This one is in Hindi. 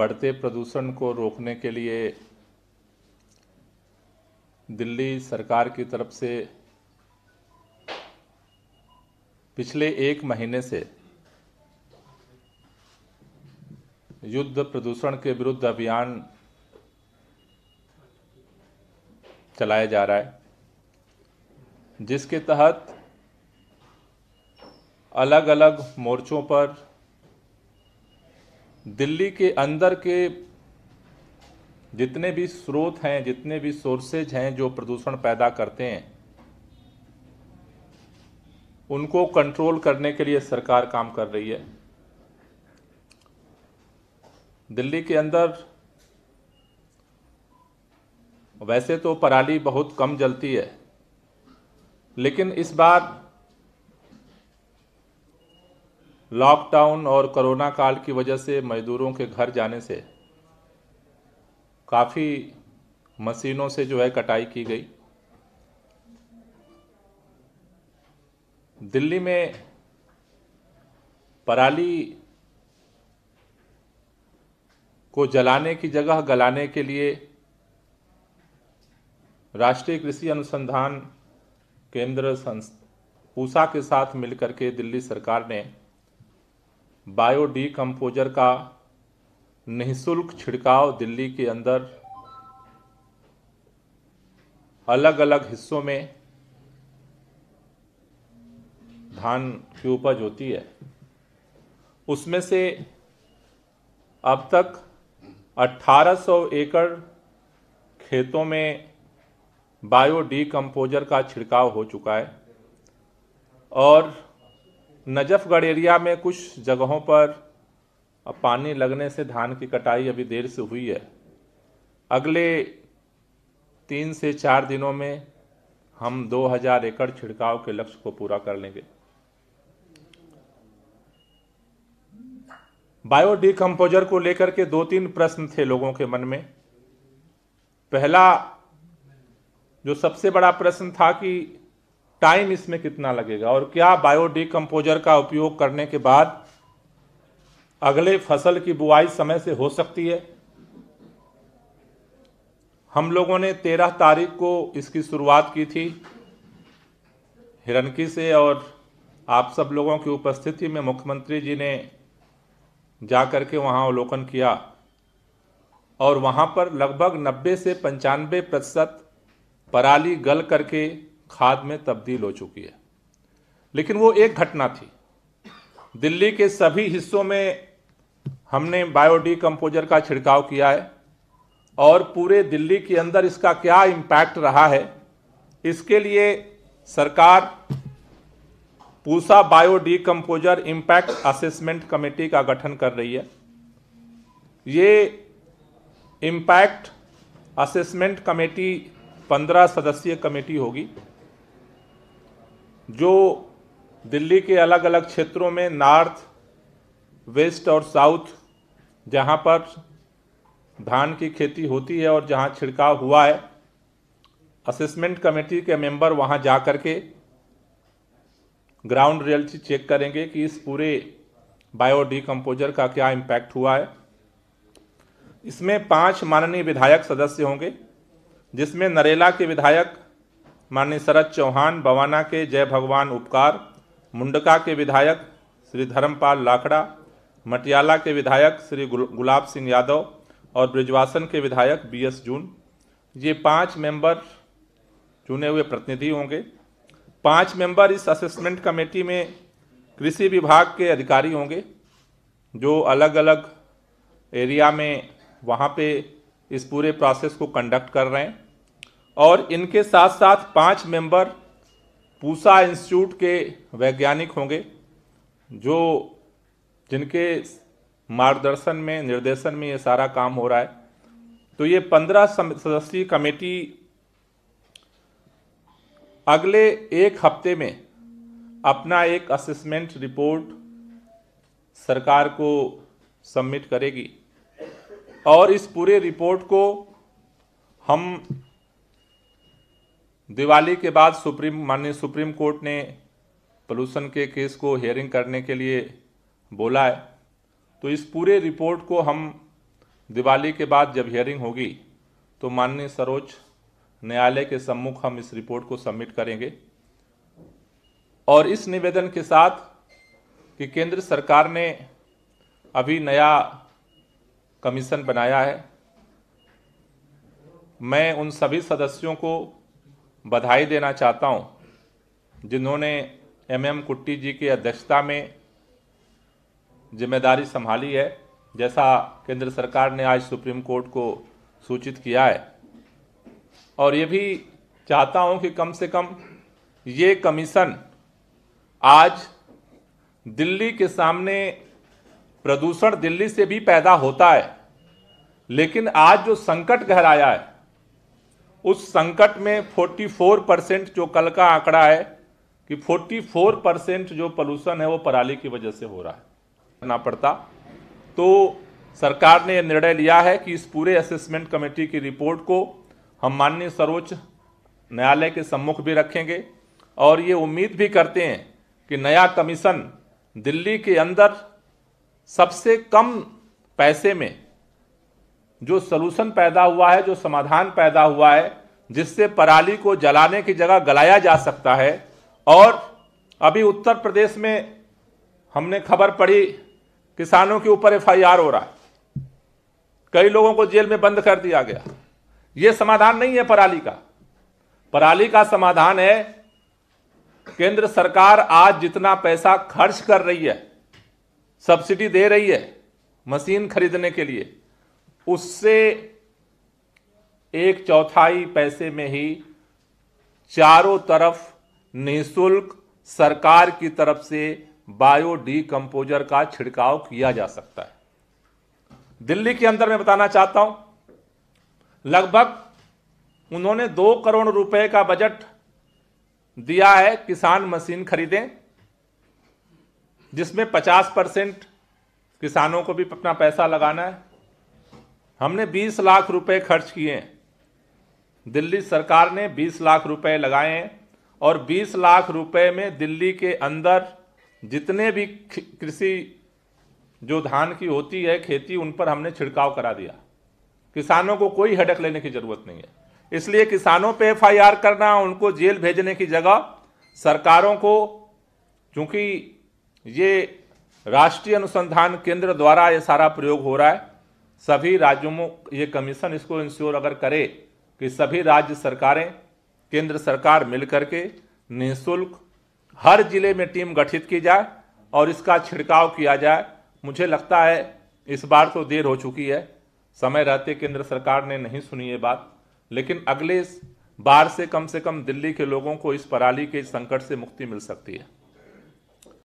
बढ़ते प्रदूषण को रोकने के लिए दिल्ली सरकार की तरफ से पिछले एक महीने से युद्ध प्रदूषण के विरुद्ध अभियान चलाया जा रहा है जिसके तहत अलग अलग मोर्चों पर दिल्ली के अंदर के जितने भी स्रोत हैं जितने भी सोर्सेज हैं जो प्रदूषण पैदा करते हैं उनको कंट्रोल करने के लिए सरकार काम कर रही है दिल्ली के अंदर वैसे तो पराली बहुत कम जलती है लेकिन इस बार लॉकडाउन और कोरोना काल की वजह से मज़दूरों के घर जाने से काफ़ी मशीनों से जो है कटाई की गई दिल्ली में पराली को जलाने की जगह गलाने के लिए राष्ट्रीय कृषि अनुसंधान केंद्र संस्था पूसा के साथ मिलकर के दिल्ली सरकार ने बायोडी कंपोजर का निःशुल्क छिड़काव दिल्ली के अंदर अलग अलग हिस्सों में धान की उपज होती है उसमें से अब तक 1800 एकड़ खेतों में बायो डी कम्पोजर का छिड़काव हो चुका है और नजफगढ़ एरिया में कुछ जगहों पर पानी लगने से धान की कटाई अभी देर से हुई है अगले तीन से चार दिनों में हम 2000 एकड़ छिड़काव के लक्ष्य को पूरा कर लेंगे बायो डिकम्पोजर को लेकर के दो तीन प्रश्न थे लोगों के मन में पहला जो सबसे बड़ा प्रश्न था कि टाइम इसमें कितना लगेगा और क्या बायोडिकम्पोजर का उपयोग करने के बाद अगले फसल की बुआई समय से हो सकती है हम लोगों ने तेरह तारीख को इसकी शुरुआत की थी हिरनकी से और आप सब लोगों की उपस्थिति में मुख्यमंत्री जी ने जा कर के वहाँ अवलोकन किया और वहाँ पर लगभग 90 से पंचानवे प्रतिशत पराली गल करके खाद में तब्दील हो चुकी है लेकिन वो एक घटना थी दिल्ली के सभी हिस्सों में हमने बायोडी कंपोजर का छिड़काव किया है और पूरे दिल्ली के अंदर इसका क्या इम्पैक्ट रहा है इसके लिए सरकार Pusa biodecomposer impact assessment committee का गठन कर रही है ये इम्पैक्ट असेसमेंट कमेटी पंद्रह सदस्यीय कमेटी होगी जो दिल्ली के अलग अलग क्षेत्रों में नॉर्थ वेस्ट और साउथ जहाँ पर धान की खेती होती है और जहाँ छिड़काव हुआ है असेसमेंट कमेटी के मेंबर वहाँ जा कर के ग्राउंड रियलिटी चेक करेंगे कि इस पूरे बायोडिकम्पोजर का क्या इम्पैक्ट हुआ है इसमें पांच माननीय विधायक सदस्य होंगे जिसमें नरेला के विधायक माननीय शरद चौहान बवाना के जय भगवान उपकार मुंडका के विधायक श्री धर्मपाल लाखड़ा मटियाला के विधायक श्री गुलाब सिंह यादव और ब्रिजवासन के विधायक बी एस जून ये पांच मेंबर चुने हुए प्रतिनिधि होंगे पांच मेंबर इस असेसमेंट कमेटी में कृषि विभाग के अधिकारी होंगे जो अलग अलग एरिया में वहाँ पे इस पूरे प्रोसेस को कंडक्ट कर रहे हैं और इनके साथ साथ पांच मेंबर पूसा इंस्टीट्यूट के वैज्ञानिक होंगे जो जिनके मार्गदर्शन में निर्देशन में ये सारा काम हो रहा है तो ये पंद्रह सदस्यीय कमेटी अगले एक हफ्ते में अपना एक असेसमेंट रिपोर्ट सरकार को सबमिट करेगी और इस पूरे रिपोर्ट को हम दिवाली के बाद सुप्रीम माननीय सुप्रीम कोर्ट ने पोल्यूशन के केस को हेयरिंग करने के लिए बोला है तो इस पूरे रिपोर्ट को हम दिवाली के बाद जब हेयरिंग होगी तो माननीय सर्वोच्च न्यायालय के सम्मुख हम इस रिपोर्ट को सबमिट करेंगे और इस निवेदन के साथ कि केंद्र सरकार ने अभी नया कमीशन बनाया है मैं उन सभी सदस्यों को बधाई देना चाहता हूं जिन्होंने एम एम कुट्टी जी की अध्यक्षता में जिम्मेदारी संभाली है जैसा केंद्र सरकार ने आज सुप्रीम कोर्ट को सूचित किया है और ये भी चाहता हूं कि कम से कम ये कमीशन आज दिल्ली के सामने प्रदूषण दिल्ली से भी पैदा होता है लेकिन आज जो संकट गहराया है उस संकट में 44 परसेंट जो कल का आंकड़ा है कि 44 परसेंट जो पोल्यूशन है वो पराली की वजह से हो रहा है करना पड़ता तो सरकार ने यह निर्णय लिया है कि इस पूरे असेसमेंट कमेटी की रिपोर्ट को हम माननीय सर्वोच्च न्यायालय के सम्मुख भी रखेंगे और ये उम्मीद भी करते हैं कि नया कमीशन दिल्ली के अंदर सबसे कम पैसे में जो सलूशन पैदा हुआ है जो समाधान पैदा हुआ है जिससे पराली को जलाने की जगह गलाया जा सकता है और अभी उत्तर प्रदेश में हमने खबर पड़ी किसानों के ऊपर एफआईआर हो रहा है कई लोगों को जेल में बंद कर दिया गया ये समाधान नहीं है पराली का पराली का समाधान है केंद्र सरकार आज जितना पैसा खर्च कर रही है सब्सिडी दे रही है मशीन खरीदने के लिए उससे एक चौथाई पैसे में ही चारों तरफ निःशुल्क सरकार की तरफ से बायो डीकम्पोजर का छिड़काव किया जा सकता है दिल्ली के अंदर मैं बताना चाहता हूं लगभग उन्होंने दो करोड़ रुपए का बजट दिया है किसान मशीन खरीदें जिसमें 50 परसेंट किसानों को भी अपना पैसा लगाना है हमने 20 लाख रुपए खर्च किए दिल्ली सरकार ने 20 लाख रुपए लगाए और 20 लाख रुपए में दिल्ली के अंदर जितने भी कृषि जो धान की होती है खेती उन पर हमने छिड़काव करा दिया किसानों को कोई हडक लेने की ज़रूरत नहीं है इसलिए किसानों पे एफआईआर करना उनको जेल भेजने की जगह सरकारों को चूँकि ये राष्ट्रीय अनुसंधान केंद्र द्वारा ये सारा प्रयोग हो रहा है सभी राज्यों में ये कमीशन इसको इंश्योर अगर करे कि सभी राज्य सरकारें केंद्र सरकार मिल करके निःशुल्क हर जिले में टीम गठित की जाए और इसका छिड़काव किया जाए मुझे लगता है इस बार तो देर हो चुकी है समय रहते केंद्र सरकार ने नहीं सुनी ये बात लेकिन अगले बार से कम से कम दिल्ली के लोगों को इस पराली के संकट से मुक्ति मिल सकती है